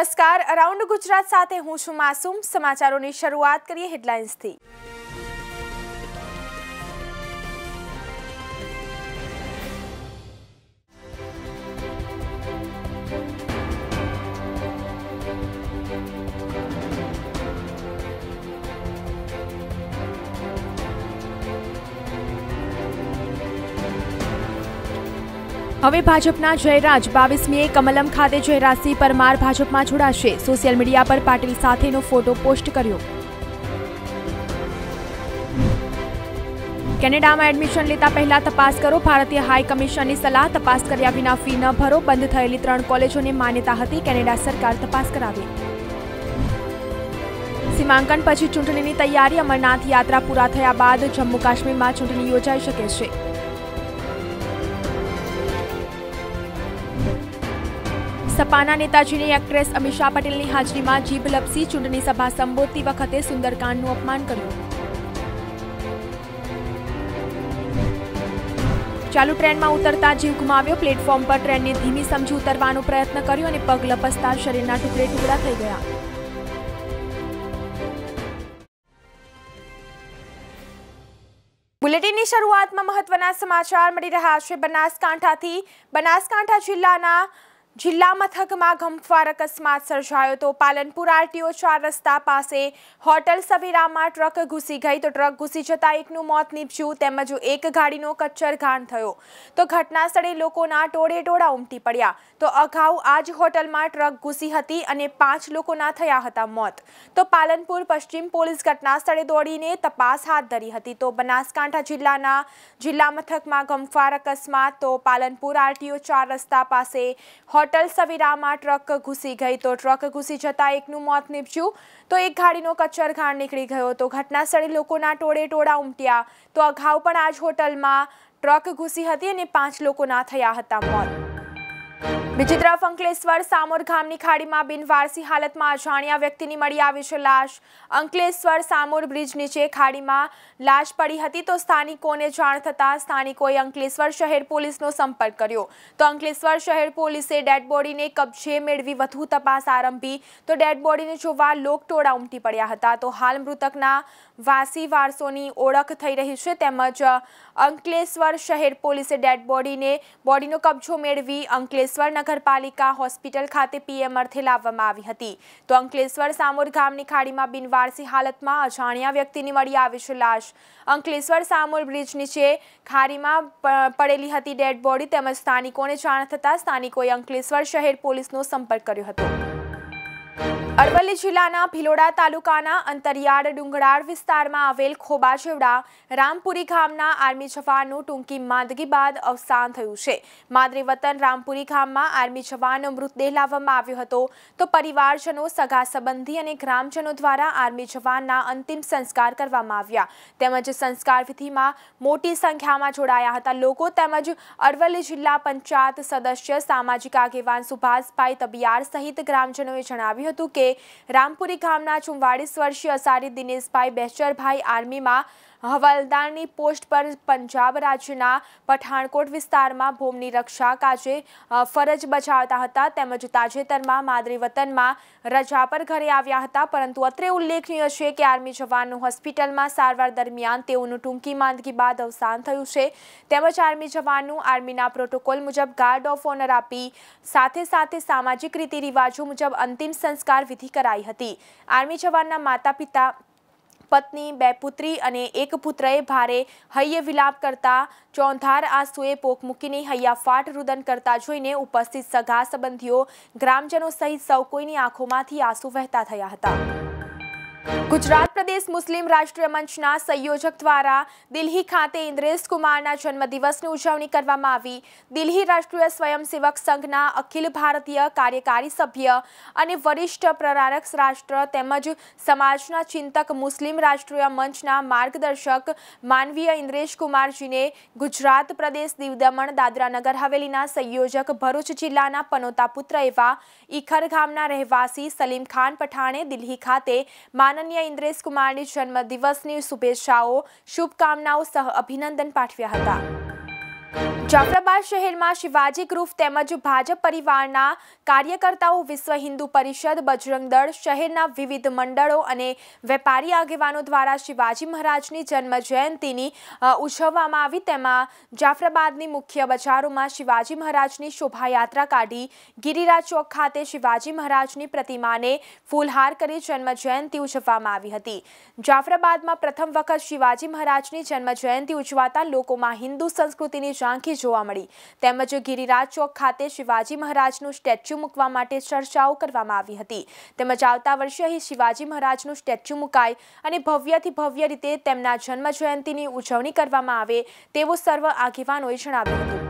નમસ્કાર અરાઉન્ડ ગુજરાત સાથે હું છું માસુમ સમાચારોની શરૂઆત કરીએ હેડલાઇન્સથી હવે ભાજપના જયરાજ બાવીસમીએ કમલમ ખાતે જયરાજસિંહ પરમાર ભાજપમાં જોડાશે સોશિયલ મીડિયા પર પાટીલ સાથેનો ફોટો પોસ્ટ કર્યો કેનેડામાં એડમિશન લેતા પહેલા તપાસ કરો ભારતીય હાઈ કમિશનની સલાહ તપાસ કર્યા વિના ફી ન ભરો બંધ થયેલી ત્રણ કોલેજોને માન્યતા હતી કેનેડા સરકાર તપાસ કરાવી સીમાંકન પછી ચૂંટણીની તૈયારી અમરનાથ યાત્રા પૂરા થયા બાદ જમ્મુ કાશ્મીરમાં ચૂંટણી યોજાઈ શકે છે સપાના નેતાજીની એક્ટ્રેસ અમિશા પટેલની હાજરીમાં જીભ લપસી ચૂંટણી સભા સંબોધતી વખતે સુંદરકાંડનું અપમાન કર્યું ચાલુ ટ્રેનમાં ઉતરતા જીવ ગુમાવ્યો પ્લેટફોર્મ પર ટ્રેનને ધીમી સમજી ઉતરવાનો પ્રયત્ન કર્યો અને પગ લપસતા શરીરના ટુકડે ટુકડા થઈ ગયા બુલેટિનની શરૂઆતમાં મહત્વના સમાચાર મળી રહ્યા છે બનાસકાંઠાથી બનાસકાંઠા જિલ્લાના જિલ્લા મથકમાં ગમખ્વાર અકસ્માત સર્જાયો તો પાલનપુર આરટીઓ ચાર રસ્તા પાસે હોટલ સવેરામાં ટ્રક ઘૂસી ગઈ તો ટ્રક ઘૂસી જતાં એકનું મોત નીપજ્યું તેમજ એક ગાડીનો કચ્છર ઘાણ થયો તો ઘટના સ્થળે લોકોના ટોળે ટોળા ઉમટી પડ્યા તો અગાઉ આ જ હોટલમાં ટ્રક ઘૂસી હતી અને પાંચ લોકોના થયા હતા મોત તો પાલનપુર પશ્ચિમ પોલીસ ઘટના સ્થળે દોડીને તપાસ હાથ ધરી હતી તો બનાસકાંઠા જિલ્લાના જિલ્લા મથકમાં ગમખ્વાર અકસ્માત તો પાલનપુર આરટીઓ ચાર રસ્તા પાસે હોટલ અટલ સવિરામાં ટ્રક ઘૂસી ગઈ તો ટ્રક ઘૂસી જતા એકનું મોત નીપજ્યું તો એક ગાડીનો કચ્છરઘાણ નીકળી ગયો તો ઘટનાસ્થળે લોકોના ટોળે ટોળા ઉમટ્યા તો અગાઉ પણ આજ હોટલમાં ટ્રક ઘૂસી હતી અને પાંચ લોકોના થયા હતા મોત બીજી તરફ અંકલેશ્વર સામોર ગામની ખાડીમાં બિનવારસી હાલતમાં અજાણ્યા વ્યક્તિની મળી આવી છે લાશ અંકલેશ્વર સામોર બ્રિજ નીચે ખાડીમાં લાશ પડી હતી તો સ્થાનિકોને જાણ થતાં સ્થાનિકોએ અંકલેશ્વર શહેર પોલીસનો સંપર્ક કર્યો તો અંકલેશ્વર શહેર પોલીસે ડેડ બોડીને કબજે મેળવી વધુ તપાસ આરંભી તો ડેડ બોડીને જોવા લોકટોળા ઉમટી પડ્યા હતા તો હાલ મૃતકના વાસી વારસોની ઓળખ થઈ રહી છે તેમજ અંકલેશ્વર શહેર પોલીસે ડેડ બોડીને બોડીનો કબજો મેળવી અંકલેશ્વર નગર મહાનગરપાલિકા હોસ્પિટલ ખાતે પીએમ અર્થે લાવવામાં આવી હતી તો અંકલેશ્વર સામોર ગામની ખાડીમાં બિનવારસી હાલતમાં અજાણ્યા વ્યક્તિની મળી આવી છે લાશ અંકલેશ્વર સામોર બ્રિજ નીચે ખાડીમાં પડેલી હતી ડેડ બોડી તેમજ સ્થાનિકોને જાણ થતાં સ્થાનિકોએ અંકલેશ્વર શહેર પોલીસનો સંપર્ક કર્યો હતો અરવલ્લી જિલ્લાના ભિલોડા તાલુકાના અંતરિયાળ ડુંગરાળ વિસ્તારમાં આવેલ ખોબાચેવડા રામપુરી ગામના આર્મી જવાનનું ટૂંકી માંદગી બાદ અવસાન થયું છે માદરે રામપુરી ગામમાં આર્મી જવાનનો મૃતદેહ લાવવામાં આવ્યો હતો તો પરિવારજનો સગા સંબંધી અને ગ્રામજનો દ્વારા આર્મી જવાનના અંતિમ સંસ્કાર કરવામાં આવ્યા તેમજ સંસ્કાર વિધિમાં મોટી સંખ્યામાં જોડાયા હતા લોકો તેમજ અરવલ્લી જિલ્લા પંચાયત સદસ્ય સામાજિક આગેવાન સુભાષભાઈ તબિયાર સહિત ગ્રામજનોએ જણાવ્યું હતું કે કે રામપુરી ગામના ચુમ્વાળીસ વર્ષીય અસારી દિનેશભાઈ બેચરભાઈ આર્મીમાં હવાલદારની પોસ્ટ પર પંજાબ રાજ્યના પઠાણકોટ વિસ્તારમાં ભૂમની રક્ષા કાજે ફરજ બજાવતા હતા તેમજ તાજેતરમાં માદરી વતનમાં રજા પર ઘરે આવ્યા હતા પરંતુ અત્રે ઉલ્લેખનીય છે કે આર્મી જવાનનું હોસ્પિટલમાં સારવાર દરમિયાન તેઓનું ટૂંકી માંદગી બાદ અવસાન થયું છે તેમજ આર્મી જવાનનું આર્મીના પ્રોટોકોલ મુજબ ગાર્ડ ઓફ ઓનર આપી સાથે સાથે સામાજિક રીતિ રિવાજો મુજબ અંતિમ સંસ્કાર વિધિ કરાઈ હતી આર્મી જવાનના માતા પિતા પત્ની બે પુત્રી અને એક પુત્રએ ભારે હૈય વિલાપ કરતા ચોંધાર આંસુએ પોક મૂકીને હૈયાફાટ રુદન કરતા જોઈને ઉપસ્થિત સગા સંબંધીઓ ગ્રામજનો સહિત સૌ કોઈની આંખોમાંથી આંસુ વહેતા થયા હતા ગુજરાત પ્રદેશ મુસ્લિમ રાષ્ટ્રીય મંચના સંયોજક દ્વારા દિલ્હી ખાતે ઇન્દ્રેશ જન્મદિવસની ઉજવણી કરવામાં આવી દિલ્હી રાષ્ટ્રીય સ્વયંસેવક સંઘના અખિલ ભારતીય કાર્યકારી સભ્ય અને વરિષ્ઠ પ્રરારક રાષ્ટ્ર તેમજ સમાજના ચિંતક મુસ્લિમ રાષ્ટ્રીય મંચના માર્ગદર્શક માનવીય ઇન્દ્રેશ કુમારજીને ગુજરાત પ્રદેશ દીવ દમણ દાદરાનગર હવેલીના સંયોજક ભરૂચ જિલ્લાના પનોતા પુત્ર એવા ઈખર ગામના રહેવાસી સલીમ ખાન પઠાણે દિલ્હી ખાતે માન માનનીય ઇન્દ્રેશ કુમારની જન્મદિવસની શુભેચ્છાઓ શુભકામનાઓ સહ અભિનંદન પાઠવ્યા હતા જાફરાબાદ શહેરમાં શિવાજી ગ્રુપ તેમજ ભાજપ પરિવારના કાર્યકર્તાઓ વિશ્વ હિન્દુ પરિષદ બજરંગ દળ શહેરના વિવિધ મંડળો અને વેપારી આગેવાનો દ્વારા શિવાજી મહારાજની જન્મ જયંતિની ઉજવવામાં આવી તેમાં જાફરાબાદની મુખ્ય બજારોમાં શિવાજી મહારાજની શોભાયાત્રા કાઢી ગિરિરાજ ચોક ખાતે શિવાજી મહારાજની પ્રતિમાને ફૂલહાર કરી જન્મ જયંતિ ઉજવવામાં આવી હતી જાફરાબાદમાં પ્રથમ વખત શિવાજી મહારાજની જન્મ જયંતિ ઉજવાતા લોકોમાં હિન્દુ સંસ્કૃતિની ઝાંખી જોવા મળી તેમજ ગિરિરાજ ચોક ખાતે શિવાજી મહારાજનું સ્ટેચ્યુ મૂકવા માટે ચર્ચાઓ કરવામાં આવી હતી તેમજ આવતા વર્ષે અહીં શિવાજી મહારાજનું સ્ટેચ્યુ મુકાય અને ભવ્યથી ભવ્ય રીતે તેમના જન્મ જયંતિની ઉજવણી કરવામાં આવે તેવો સર્વ આગેવાનોએ જણાવ્યું હતું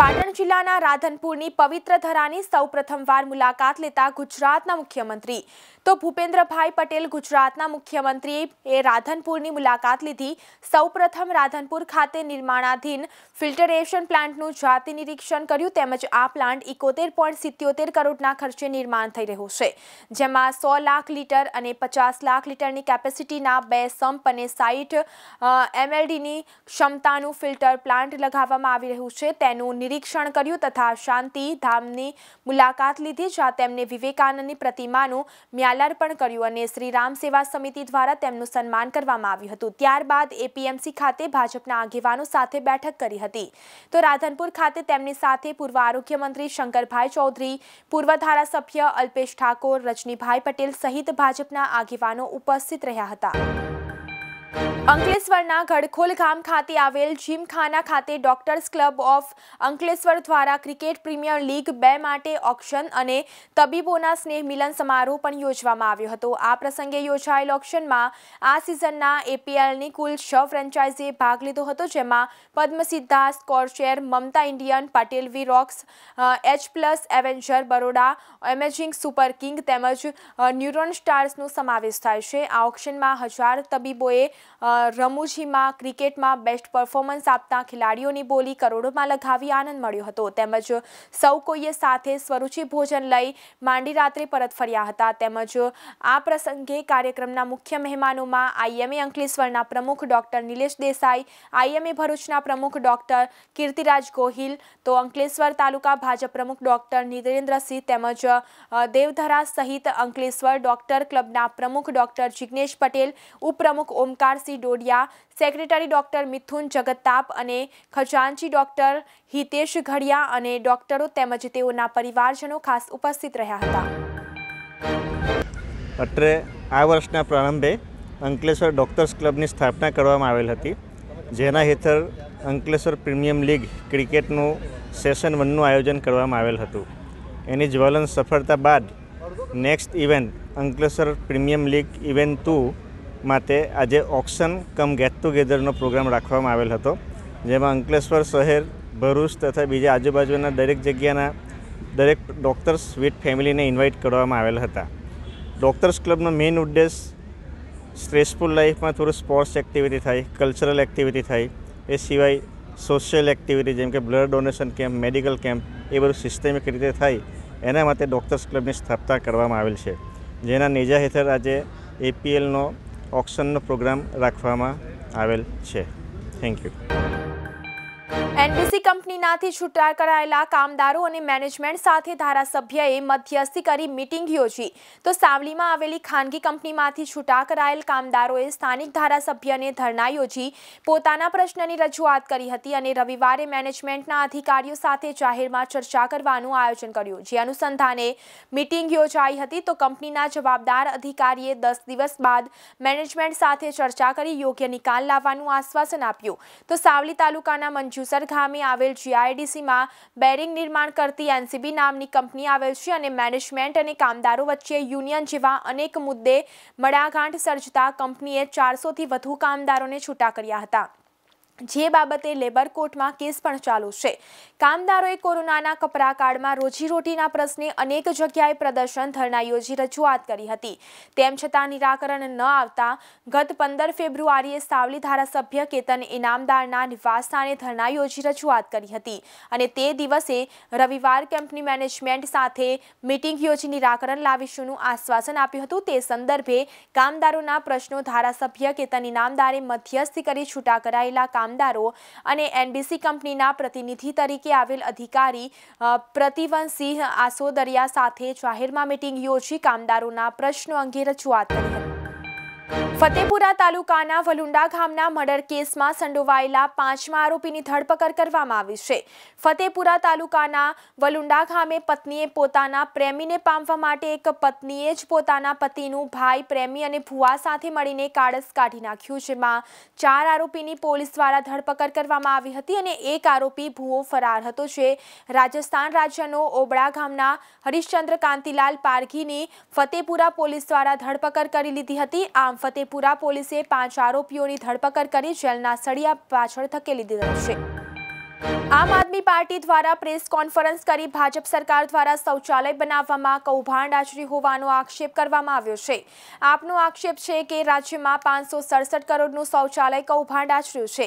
પાટણ જિલ્લાના રાધનપુરની પવિત્ર ધરાની સૌ સૌપ્રથમવાર મુલાકાત લેતા ગુજરાતના મુખ્યમંત્રી તો ભૂપેન્દ્રભાઈ પટેલ ગુજરાતના મુખ્યમંત્રી એ રાધનપુરની મુલાકાત લીધી સૌપ્રથમ રાધનપુર ખાતે નિર્માણાધીન ફિલ્ટર એશિયન પ્લાન્ટનું જાતે નિરીક્ષણ કર્યું તેમજ આ પ્લાન્ટ 71.77 કરોડના ખર્ચે નિર્માણ થઈ રહ્યો છે જેમાં 100 લાખ લિટર અને 50 લાખ લિટરની કેપેસિટીના બે સંપ અને 60 એમએલડીની ક્ષમતાનું ફિલ્ટર પ્લાન્ટ લગાવવામાં આવી રહ્યું છે તેનું નિરીક્ષણ કર્યું તથા શાંતિ ધામની મુલાકાત લીધી જ્યાં તેમણે વિવેકાનંદની પ્રતિમાનું માલાર્પણ કર્યું અને શ્રી રામ સેવા સમિતિ દ્વારા તેમનું સન્માન કરવામાં આવ્યું હતું ત્યારબાદ એપીએમસી ખાતે ભાજપના આગેવાનો સાથે બેઠક કરી હતી તો રાધનપુર ખાતે તેમની સાથે પૂર્વ આરોગ્ય મંત્રી શંકરભાઈ ચૌધરી પૂર્વ ધારાસભ્ય અલ્પેશ ઠાકોર રજનીભાઈ પટેલ સહિત ભાજપના આગેવાનો ઉપસ્થિત રહ્યા હતા અંકલેશ્વરના ગઢખોલ ગામ ખાતે આવેલ જીમખાના ખાતે ડોક્ટર્સ ક્લબ ઓફ અંકલેશ્વર દ્વારા ક્રિકેટ પ્રીમિયર લીગ બે માટે ઓક્શન અને તબીબોના સ્નેહ મિલન સમારોહ પણ યોજવામાં આવ્યો હતો આ પ્રસંગે યોજાયેલ ઓક્શનમાં આ સિઝનના એપીએલની કુલ છ ફ્રેન્ચાઇઝીએ ભાગ લીધો હતો જેમાં Padmasiddha scorcher Mamata Indian Patel V rocks H plus avenger Baroda amazing super king તેમજ ન્યુરોન સ્ટાર્સનો સમાવેશ થાય છે આ ઓક્શનમાં હજાર તબીબોએ રમૂજીમાં ક્રિકેટમાં બેસ્ટ પરફોર્મન્સ આપતા ખેલાડીઓની બોલી કરોડોમાં લગાવી આનંદ મળ્યો હતો તેમજ સૌ કોઈએ સાથે સ્વરૂચિ ભોજન લઈ માંડી રાત્રે પરત ફર્યા હતા તેમજ આ પ્રસંગે કાર્યક્રમના મુખ્ય મહેમાનોમાં આઈએમએ અંકલેશ્વરના પ્રમુખ ડોક્ટર નિલેશ દેસાઈ આઈએમએ ભરૂચના પ્રમુખ ડોક્ટર કીર્તિરાજ ગોહિલ તો અંકલેશ્વર તાલુકા ભાજપ પ્રમુખ ડોક્ટર નિરેન્દ્રસિંહ તેમજ દેવધરા સહિત અંકલેશ્વર ડોક્ટર ક્લબના પ્રમુખ ડોક્ટર જિજ્ઞેશ પટેલ ઉપપ્રમુખ ઓમકારસિંહ ડોડિયા સેક્રેટરી ડોક્ટર મિથુન જગતાપ અને ખજાનચી ડોક્ટર હિતેશ ઘડિયા અને ડોક્ટરો તેમજ તેઓના પરિવારજનો ખાસ ઉપસ્થિત રહ્યા હતા અત્રે આ વર્ષના પ્રારંભે અંકલેશ્વર ડોક્ટર્સ ક્લબની સ્થાપના કરવામાં આવેલ હતી જેના હેઠળ અંકલેશ્વર પ્રીમિયમ લીગ ક્રિકેટનું સેશન વનનું આયોજન કરવામાં આવેલ હતું એની જ્વલન સફળતા બાદ next event Ankleshwar premium league event two માટે આજે ઓક્શન કમ ગેટ ટુગેધરનો પ્રોગ્રામ રાખવામાં આવેલ હતો જેમાં અંકલેશ્વર શહેર ભરૂચ તથા બીજા આજુબાજુના દરેક જગ્યાના દરેક ડૉક્ટર્સ વિથ ફેમિલીને ઇન્વાઇટ કરવામાં આવેલ હતા ડૉક્ટર્સ ક્લબનો મેઇન ઉદ્દેશ સ્ટ્રેસફુલ લાઈફમાં થોડું સ્પોર્ટ્સ એક્ટિવિટી થાય કલ્ચરલ એક્ટિવિટી થાય એ સિવાય સોશિયલ એક્ટિવિટી જેમ કે blood donation camp medical camp એ બધું સિસ્ટેમિક રીતે થાય એના માટે ડૉક્ટર્સ ક્લબની સ્થાપના કરવામાં આવેલ છે જેના નેજા હેઠળ આજે એપીએલનો ઓક્શનનો પ્રોગ્રામ રાખવામાં આવેલ છે થેન્ક યુ એનબીસી કંપનીનાથી છૂટા કરાયેલા કામદારો અને મેનેજમેન્ટ સાથે ધારાસભ્યએ મધ્યસ્થી કરી મિટિંગ યોજી તો સાવલીમાં આવેલી ખાનગી કંપનીમાંથી છૂટા કરાયેલ કામદારોએ સ્થાનિક ધારાસભ્યને ધરણા યોજી પોતાના પ્રશ્નની રજૂઆત કરી હતી અને રવિવારે મેનેજમેન્ટના અધિકારીઓ સાથે જાહેરમાં ચર્ચા કરવાનું આયોજન કર્યું જે અનુસંધાને મિટિંગ યોજાઈ હતી તો કંપનીના જવાબદાર અધિકારીએ દસ દિવસ બાદ મેનેજમેન્ટ સાથે ચર્ચા કરી યોગ્ય નિકાલ લાવવાનું આશ્વાસન આપ્યું તો સાવલી તાલુકાના મંજુસર નગર આવેલ જીઆઈડીસીમાં બેરિંગ નિર્માણ કરતી એનસીબી નામની કંપની આવેલ છે અને મેનેજમેન્ટ અને કામદારો વચ્ચે યુનિયન જેવા અનેક મુદ્દે મડાગાંઠ સર્જતા કંપનીએ ચારસોથી વધુ કામદારોને છૂટા કર્યા હતા જે બાબતે લેબર કોર્ટમાં કેસ પણ ચાલુ છે કામદારોએ કોરોનાના કપરાકાળમાં કાળમાં રોજીરોટીના પ્રશ્ને અનેક જગ્યાએ પ્રદર્શન ધરણા યોજી રજૂઆત કરી હતી તેમ છતાં નિરાકરણ ન આવતા ગત પંદર ફેબ્રુઆરીએ સાવલી ધારાસભ્ય કેતન ઇનામદારના નિવાસસ્થાને ધરણા યોજી રજૂઆત કરી હતી અને તે દિવસે રવિવાર કેમ્પની મેનેજમેન્ટ સાથે મિટિંગ યોજી નિરાકરણ લાવીશુંનું આશ્વાસન આપ્યું હતું તે સંદર્ભે કામદારોના પ્રશ્નો ધારાસભ્ય કેતન ઇનામદારે મધ્યસ્થી કરી છૂટા કરાયેલા કામ કામદારો અને એનબીસી કંપનીના પ્રતિનિધિ તરીકે આવેલ અધિકારી પ્રતિવંતસિંહ આસોદરિયા સાથે જાહેરમાં મિટિંગ યોજી કામદારોના પ્રશ્નો અંગે રજૂઆત કરી હતી ફતેપુરા તાલુકાના વલુંડા ગામના મર્ડર કેસમાં સંડોવાયેલા પાંચમા આરોપીની ધરપકડ કરવામાં આવી છે ફતેપુરા તાલુકાના વલુંડા ગામે પત્નીએ પોતાના પ્રેમીને પામવા માટે એક પત્નીએ જ પોતાના પતિનું ભાઈ પ્રેમી અને ભુવા સાથે મળીને કાળસ કાઢી નાખ્યું જેમાં ચાર આરોપીની પોલીસ દ્વારા ધરપકડ કરવામાં આવી હતી અને એક આરોપી ભુવો ફરાર હતો જે રાજસ્થાન રાજ્યનો ઓબળા ગામના હરિશ્ચંદ્ર કાંતિલાલ પારઘીની ફતેપુરા પોલીસ દ્વારા ધરપકડ કરી લીધી હતી આમ ફતેપુરા મણિપુરા પોલીસે પાંચ આરોપીઓની ધરપકડ કરી જેલના સળિયા પાછળ ધકેલી દીધા છે આમ આદમી પાર્ટી દ્વારા પ્રેસ કોન્ફરન્સ કરી ભાજપ સરકાર દ્વારા શૌચાલય બનાવવામાં કૌભાંડ આચરી હોવાનો આક્ષેપ કરવામાં આવ્યો છે આપનો આક્ષેપ છે કે રાજ્યમાં પાંચસો સડસઠ કરોડનું શૌચાલય કૌભાંડ આચર્યું છે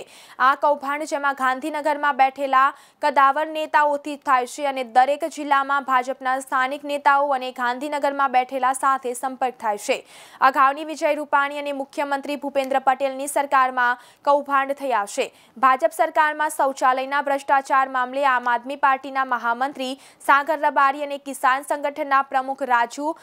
આ કૌભાંડ જેમાં ગાંધીનગરમાં બેઠેલા કદાવર નેતાઓથી થાય છે અને દરેક જિલ્લામાં ભાજપના સ્થાનિક નેતાઓ અને ગાંધીનગરમાં બેઠેલા સાથે સંપર્ક થાય છે અગાઉની વિજય રૂપાણી અને મુખ્યમંત્રી ભૂપેન્દ્ર પટેલની સરકારમાં કૌભાંડ થયા છે ભાજપ સરકારમાં શૌચાલયના ભ્રષ્ટ ભ્રષ્ટાચાર મામલે આમ આદમી પાર્ટીના મહામંત્રી સાગર રબારી અને કિસાન સંગઠનના પ્રમુખ રાજુ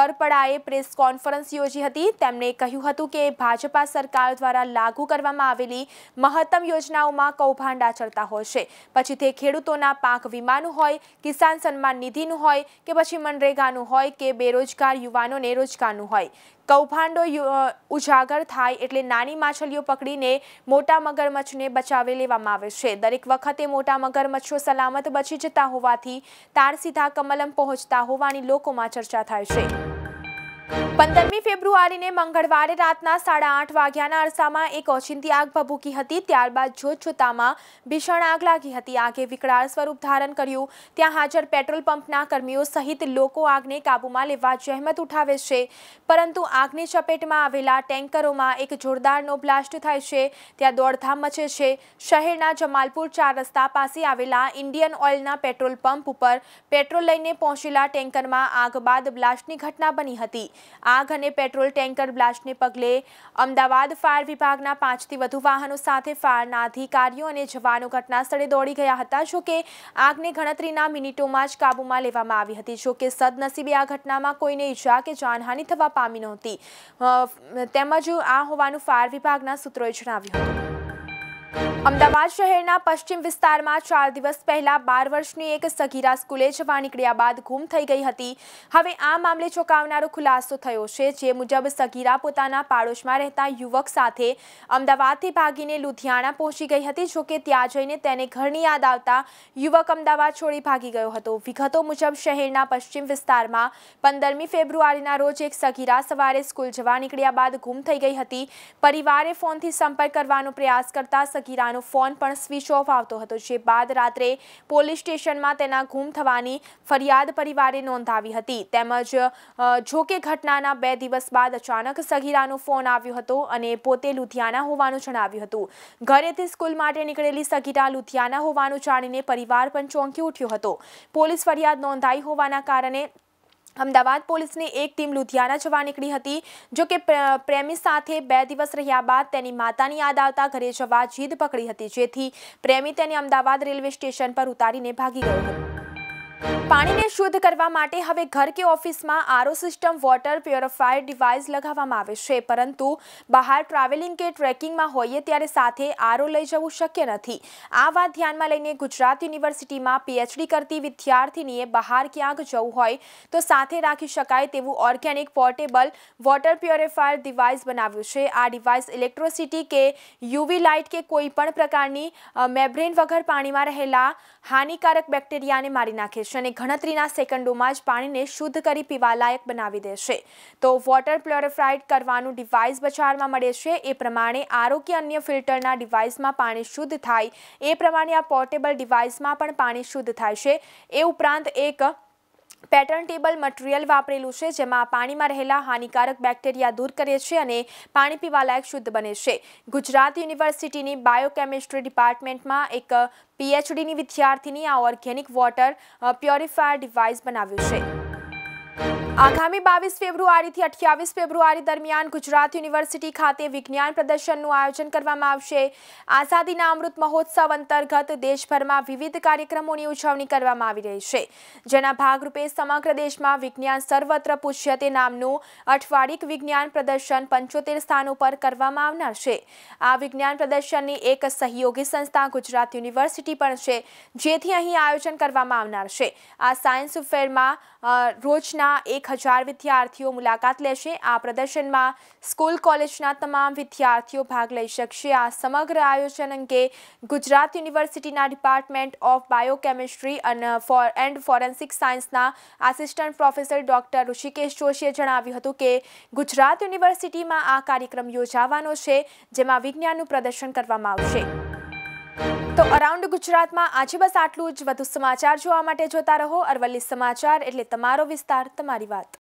કરપડાએ પ્રેસ કોન્ફરન્સ યોજી હતી તેમણે કહ્યું હતું કે ભાજપા સરકાર દ્વારા લાગુ કરવામાં આવેલી મહત્તમ યોજનાઓમાં કૌભાંડા ચડતા હોય છે પછી તે ખેડૂતોના પાક વીમાનું હોય કિસાન સન્માન નિધિનું હોય કે પછી મનરેગાનું હોય કે બેરોજગાર યુવાનોને રોજગારનું હોય કૌભાંડો ઉજાગર થાય એટલે નાની માછલીઓ પકડીને મોટા મગરમચ્છને બચાવી લેવામાં આવે છે દરેક વખતે મોટા મગરમચ્છો સલામત બચી જતા હોવાથી તાર સીધા કમલમ પહોંચતા હોવાની લોકોમાં ચર્ચા થાય છે પંદરમી ફેબ્રુઆરીને મંગળવારે રાતના સાડા આઠ વાગ્યાના અરસામાં એક ઓચિંતી આગ ભભૂકી હતી ત્યારબાદ જોતજોતામાં ભીષણ આગ લાગી હતી આગે વિકરાળ સ્વરૂપ ધારણ કર્યું ત્યાં હાજર પેટ્રોલ પંપના કર્મીઓ સહિત લોકો આગને કાબૂમાં લેવા જહેમત ઉઠાવે છે પરંતુ આગની ચપેટમાં આવેલા ટેન્કરોમાં એક જોરદારનો બ્લાસ્ટ થાય છે ત્યાં દોડધામ મચે છે શહેરના જમાલપુર ચાર રસ્તા પાસે આવેલા ઇન્ડિયન ઓઇલના પેટ્રોલ પંપ ઉપર પેટ્રોલ લઈને પહોંચેલા ટેન્કરમાં આગ બાદ બ્લાસ્ટની ઘટના બની હતી આગ અને પેટ્રોલ ટેન્કર બ્લાસ્ટને પગલે અમદાવાદ ફાયર વિભાગના પાંચથી વધુ વાહનો સાથે ફાયરના અધિકારીઓ અને જવાનો ઘટનાસ્થળે દોડી ગયા હતા જોકે આગને ગણતરીના મિનિટોમાં જ કાબૂમાં લેવામાં આવી હતી જોકે સદનસીબે આ ઘટનામાં કોઈને ઈજા કે જાનહાનિ થવા પામી નહોતી તેમજ આ હોવાનું ફાયર વિભાગના સૂત્રોએ જણાવ્યું હતું અમદાવાદ શહેરના પશ્ચિમ વિસ્તારમાં ચાર દિવસ પહેલા બાર વર્ષની એક સગીરા સ્કૂલે જવા નીકળ્યા બાદ ગુમ થઈ ગઈ હતી હવે આ મામલે ચોંકાવનારો ખુલાસો થયો છે જે મુજબ સગીરા પોતાના પાડોશમાં રહેતા યુવક સાથે અમદાવાદથી ભાગીને લુધિયાણા પહોંચી ગઈ હતી જોકે ત્યાં જઈને તેને ઘરની યાદ આવતા યુવક અમદાવાદ છોડી ભાગી ગયો હતો વિગતો મુજબ શહેરના પશ્ચિમ વિસ્તારમાં પંદરમી ફેબ્રુઆરીના રોજ એક સગીરા સવારે સ્કૂલ જવા નીકળ્યા બાદ ગુમ થઈ ગઈ હતી પરિવારે ફોનથી સંપર્ક કરવાનો પ્રયાસ કરતા સગીરાનો ફોન પણ સ્વિચ ઓફ આવતો હતો જે બાદ રાત્રે પોલીસ સ્ટેશનમાં તેના ગુમ થવાની ફરિયાદ પરિવારે નોંધાવી હતી તેમજ જોકે ઘટનાના બે દિવસ બાદ અચાનક સગીરાનો ફોન આવ્યો હતો અને પોતે લુધિયાના હોવાનું જણાવ્યું હતું ઘરેથી સ્કૂલ માટે નીકળેલી સગીરા લુધિયાના હોવાનું જાણીને પરિવાર પણ ચોંકી ઉઠ્યો હતો પોલીસ ફરિયાદ નોંધાઈ હોવાના કારણે અમદાવાદ પોલીસની એક ટીમ લુધિયાના જવા નીકળી હતી જો કે પ્રેમી સાથે બે દિવસ રહ્યા બાદ તેની માતાની યાદ આવતા ઘરે જવા જીદ પકડી હતી જેથી પ્રેમી તેને અમદાવાદ રેલવે સ્ટેશન પર ઉતારીને ભાગી ગયો હતો પાણીને શુદ્ધ કરવા માટે હવે ઘર કે ઓફિસમાં RO system water purifier device લગાવવામાં આવે છે પરંતુ બહાર ટ્રાવેલિંગ કે ટ્રેકિંગમાં હોઈએ ત્યારે સાથે આરો લઈ જવું શક્ય નથી આ વાત ધ્યાનમાં લઈને ગુજરાત યુનિવર્સિટીમાં પીએચડી કરતી વિદ્યાર્થીનીએ બહાર ક્યાંક જવું હોય તો સાથે રાખી શકાય તેવું organic portable water purifier device બનાવ્યું છે આ ડિવાઇસ ઇલેક્ટ્રોસિટી કે યુવી લાઇટ કે કોઈ પણ પ્રકારની મેબ્રેન વગર પાણીમાં રહેલા હાનિકારક બેક્ટેરિયાને મારી નાખે છે અને ગણતરીના સેકન્ડોમાં જ પાણીને શુદ્ધ કરી પીવાલાયક બનાવી દેશે તો વોટર પ્યોરિફાઈડ કરવાનું ડિવાઇસ બજારમાં મળે છે એ પ્રમાણે આરોગ્ય અન્ય ફિલ્ટરના ડિવાઇસમાં પાણી શુદ્ધ થાય એ પ્રમાણે આ પોર્ટેબલ ડિવાઇસમાં પણ પાણી શુદ્ધ થાય છે એ ઉપરાંત એક પેટર્ન ટેબલ મટીરિયલ વાપરેલું છે જેમાં પાણીમાં રહેલા હાનિકારક બેક્ટેરિયા દૂર કરે છે અને પાણી પીવાલાયક શુદ્ધ બને છે ગુજરાત યુનિવર્સિટીની બાયોકેમિસ્ટ્રી ડિપાર્ટમેન્ટમાં એક પીએચડીની વિદ્યાર્થીની આ ઓર્ગેનિક વોટર પ્યોરિફાયર ડિવાઇસ બનાવ્યું છે આગામી બાવીસ ફેબ્રુઆરીથી અઠ્યાવીસ ફેબ્રુઆરી દરમિયાન ગુજરાત યુનિવર્સિટી ખાતે વિજ્ઞાન પ્રદર્શનનું આયોજન કરવામાં આવશે આઝાદીના અમૃત મહોત્સવ અંતર્ગત દેશભરમાં વિવિધ કાર્યક્રમોની ઉજવણી કરવામાં આવી રહી છે જેના ભાગરૂપે સમગ્ર દેશમાં વિજ્ઞાન સર્વત્ર તે નામનું અઠવાડિક વિજ્ઞાન પ્રદર્શન પંચોતેર સ્થાન ઉપર કરવામાં આવનાર છે આ વિજ્ઞાન પ્રદર્શનની એક સહયોગી સંસ્થા ગુજરાત યુનિવર્સિટી પણ છે જેથી અહીં આયોજન કરવામાં આવનાર છે આ સાયન્સ ફેરમાં રોજના એક હજાર વિદ્યાર્થીઓ મુલાકાત લેશે આ પ્રદર્શનમાં સ્કૂલ કોલેજના તમામ વિદ્યાર્થીઓ ભાગ લઈ શકશે આ સમગ્ર આયોજન અંગે ગુજરાત યુનિવર્સિટીના ડિપાર્ટમેન્ટ ઓફ બાયોકેમિસ્ટ્રી અને ફોર એન્ડ ફોરેન્સિક સાયન્સના આસિસ્ટન્ટ પ્રોફેસર ડોક્ટર ઋષિકેશ જોશીએ જણાવ્યું હતું કે ગુજરાત યુનિવર્સિટીમાં આ કાર્યક્રમ યોજાવાનો છે જેમાં વિજ્ઞાનનું પ્રદર્શન કરવામાં આવશે તો અરાઉન્ડ ગુજરાતમાં આજે બસ આટલું જ વધુ સમાચાર જોવા માટે જોતા રહો અરવલ્લી સમાચાર એટલે તમારો વિસ્તાર તમારી વાત